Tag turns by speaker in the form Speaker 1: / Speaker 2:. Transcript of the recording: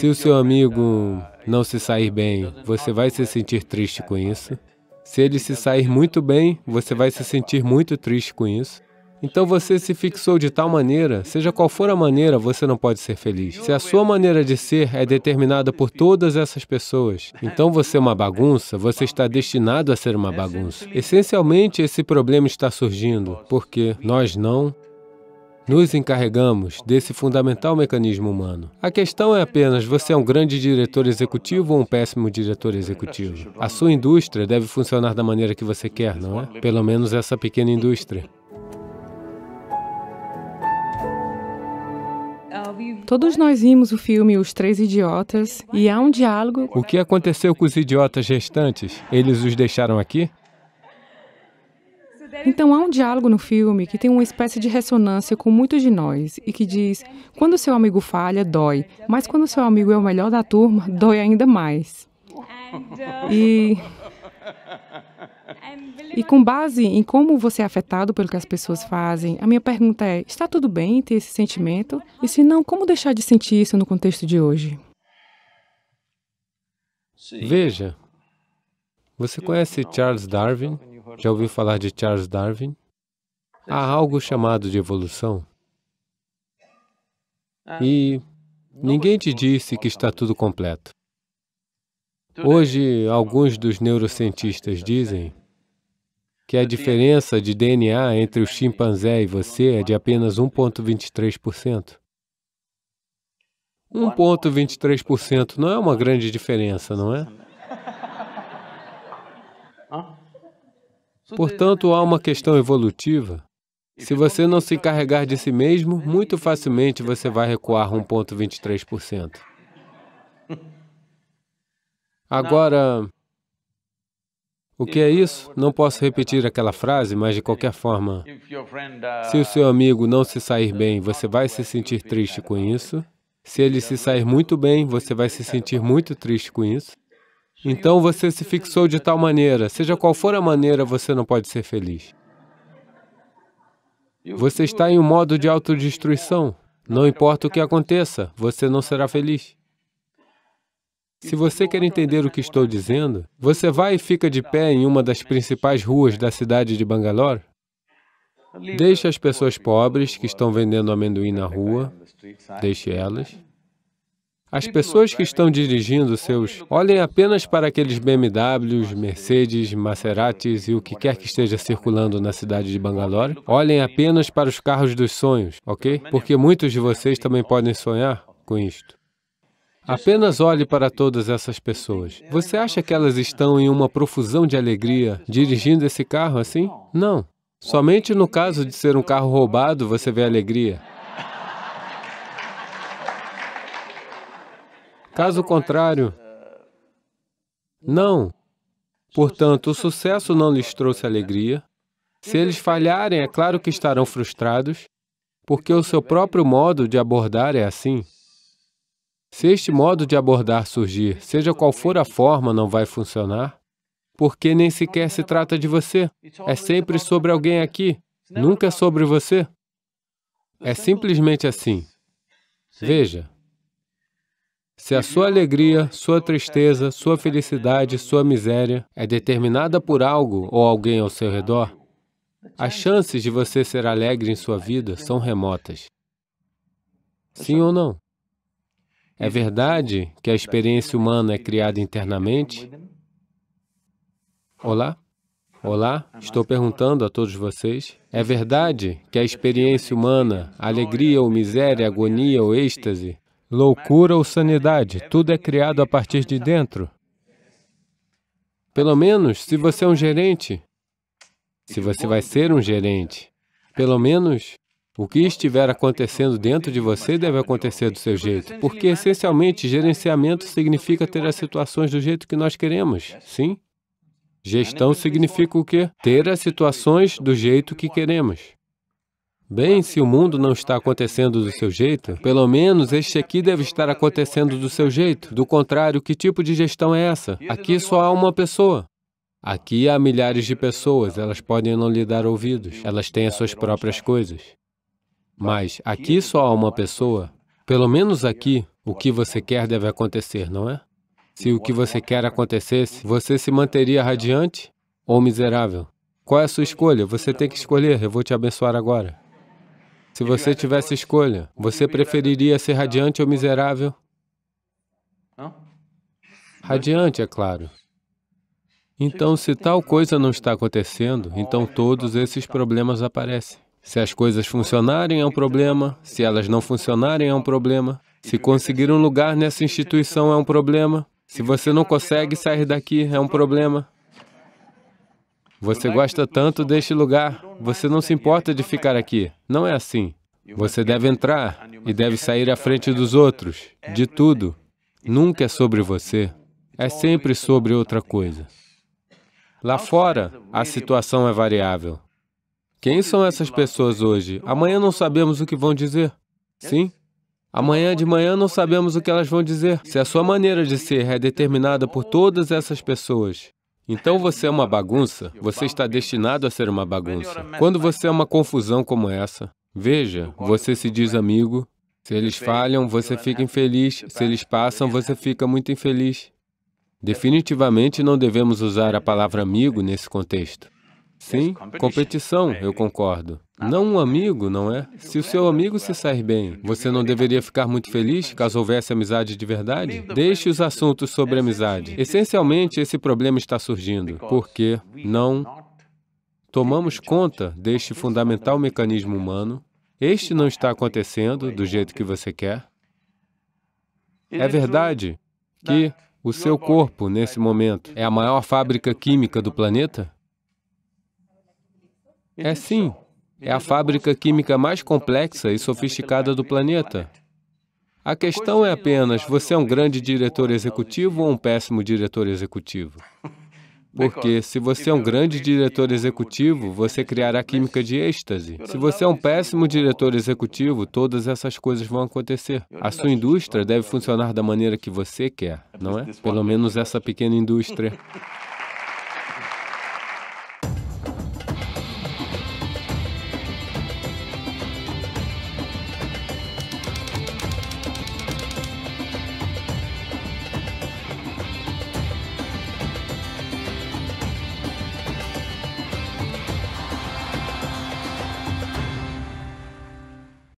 Speaker 1: Se o seu amigo não se sair bem, você vai se sentir triste com isso. Se ele se sair muito bem, você vai se sentir muito triste com isso. Então você se fixou de tal maneira, seja qual for a maneira, você não pode ser feliz. Se a sua maneira de ser é determinada por todas essas pessoas, então você é uma bagunça, você está destinado a ser uma bagunça. Essencialmente, esse problema está surgindo porque nós não nos encarregamos desse fundamental mecanismo humano. A questão é apenas: você é um grande diretor executivo ou um péssimo diretor executivo? A sua indústria deve funcionar da maneira que você quer, não é? Pelo menos essa pequena indústria. Todos nós vimos o filme Os Três Idiotas e há um diálogo. O que aconteceu com os idiotas restantes? Eles os deixaram aqui? Então há um diálogo no filme que tem uma espécie de ressonância com muitos de nós e que diz: quando seu amigo falha, dói, mas quando seu amigo é o melhor da turma, dói ainda mais. E. E com base em como você é afetado pelo que as pessoas fazem, a minha pergunta é: está tudo bem ter esse sentimento? E se não, como deixar de sentir isso no contexto de hoje? Veja, você conhece Charles Darwin? Já ouviu falar de Charles Darwin? Há algo chamado de evolução. É, e ninguém te disse que está tudo completo. É Hoje, é alguns dos neurocientistas dizem que a diferença de DNA entre o chimpanzé e você é de apenas 1,23%. 1,23% não é uma grande diferença, não é? Portanto, há uma questão evolutiva. Se você não se tá encarregar de si mesmo, né? muito facilmente você tá vai recuar 1,23%. Agora, o que é então, isso? Não posso repetir aquela frase, mas de qualquer forma, uh, se o seu amigo não se sair bem, você vai se sentir triste com isso. Se ele se sair muito bem, você vai se sentir muito triste com isso. Então você se fixou de tal maneira, seja qual for a maneira, você não pode ser feliz. Você está em um modo de autodestruição. Não importa o que aconteça, você não será feliz. Se você quer entender o que estou dizendo, você vai e fica de pé em uma das principais ruas da cidade de Bangalore, deixe as pessoas pobres que estão vendendo amendoim na rua, deixe elas, as pessoas que estão dirigindo seus, olhem apenas para aqueles BMWs, Mercedes, Maseratis e o que quer que esteja circulando na cidade de Bangalore. Olhem apenas para os carros dos sonhos, ok? Porque muitos de vocês também podem sonhar com isto. Apenas olhe para todas essas pessoas. Você acha que elas estão em uma profusão de alegria dirigindo esse carro assim? Não. Somente no caso de ser um carro roubado você vê alegria. Caso contrário, não. Portanto, o sucesso não lhes trouxe alegria. Se eles falharem, é claro que estarão frustrados, porque o seu próprio modo de abordar é assim. Se este modo de abordar surgir, seja qual for a forma, não vai funcionar, porque nem sequer se trata de você. É sempre sobre alguém aqui, nunca sobre você. É simplesmente assim. Veja, se a sua alegria, sua tristeza, sua felicidade, sua miséria é determinada por algo ou alguém ao seu redor, as chances de você ser alegre em sua vida são remotas. Sim ou não? É verdade que a experiência humana é criada internamente? Olá? Olá, estou perguntando a todos vocês. É verdade que a experiência humana, alegria ou miséria, agonia ou êxtase, loucura ou sanidade, tudo é criado a partir de dentro. Pelo menos, se você é um gerente, se você vai ser um gerente, pelo menos o que estiver acontecendo dentro de você deve acontecer do seu jeito, porque essencialmente gerenciamento significa ter as situações do jeito que nós queremos, sim? Gestão significa o quê? Ter as situações do jeito que queremos. Bem, se o mundo não está acontecendo do seu jeito, pelo menos este aqui deve estar acontecendo do seu jeito. Do contrário, que tipo de gestão é essa? Aqui só há uma pessoa. Aqui há milhares de pessoas, elas podem não lhe dar ouvidos, elas têm as suas próprias coisas. Mas aqui só há uma pessoa. Pelo menos aqui, o que você quer deve acontecer, não é? Se o que você quer acontecesse, você se manteria radiante ou miserável? Qual é a sua escolha? Você tem que escolher, eu vou te abençoar agora. Se você tivesse escolha, você preferiria ser radiante ou miserável? Radiante, é claro. Então, se tal coisa não está acontecendo, então todos esses problemas aparecem. Se as coisas funcionarem, é um problema. Se elas não funcionarem, é um problema. Se conseguir um lugar nessa instituição, é um problema. Se você não consegue sair daqui, é um problema. Você gosta tanto deste lugar, você não se importa de ficar aqui. Não é assim. Você deve entrar e deve sair à frente dos outros, de tudo. Nunca é sobre você, é sempre sobre outra coisa. Lá fora, a situação é variável. Quem são essas pessoas hoje? Amanhã não sabemos o que vão dizer. Sim? Amanhã de manhã não sabemos o que elas vão dizer. Se a sua maneira de ser é determinada por todas essas pessoas, então você é uma bagunça, você está destinado a ser uma bagunça. Quando você é uma confusão como essa, veja, você se diz amigo, se eles falham, você fica infeliz, se eles passam, você fica muito infeliz. Definitivamente não devemos usar a palavra amigo nesse contexto. Sim, competição, é, eu né? concordo. Ah. Não um amigo, não é? Se o seu amigo se sair bem, você não deveria ficar muito feliz caso houvesse amizade de verdade? Deixe os assuntos sobre é amizade. Essencialmente, esse problema está surgindo porque não tomamos conta deste fundamental mecanismo humano. Este não está acontecendo do jeito que você quer. É verdade que o seu corpo, nesse momento, é a maior fábrica química do planeta? É sim. É a fábrica química mais complexa e sofisticada do planeta. A questão é apenas: você é um grande diretor executivo ou um péssimo diretor executivo? Porque se você é um grande diretor executivo, você criará química de êxtase. Se você é um péssimo diretor executivo, todas essas coisas vão acontecer. A sua indústria deve funcionar da maneira que você quer, não é? Pelo menos essa pequena indústria.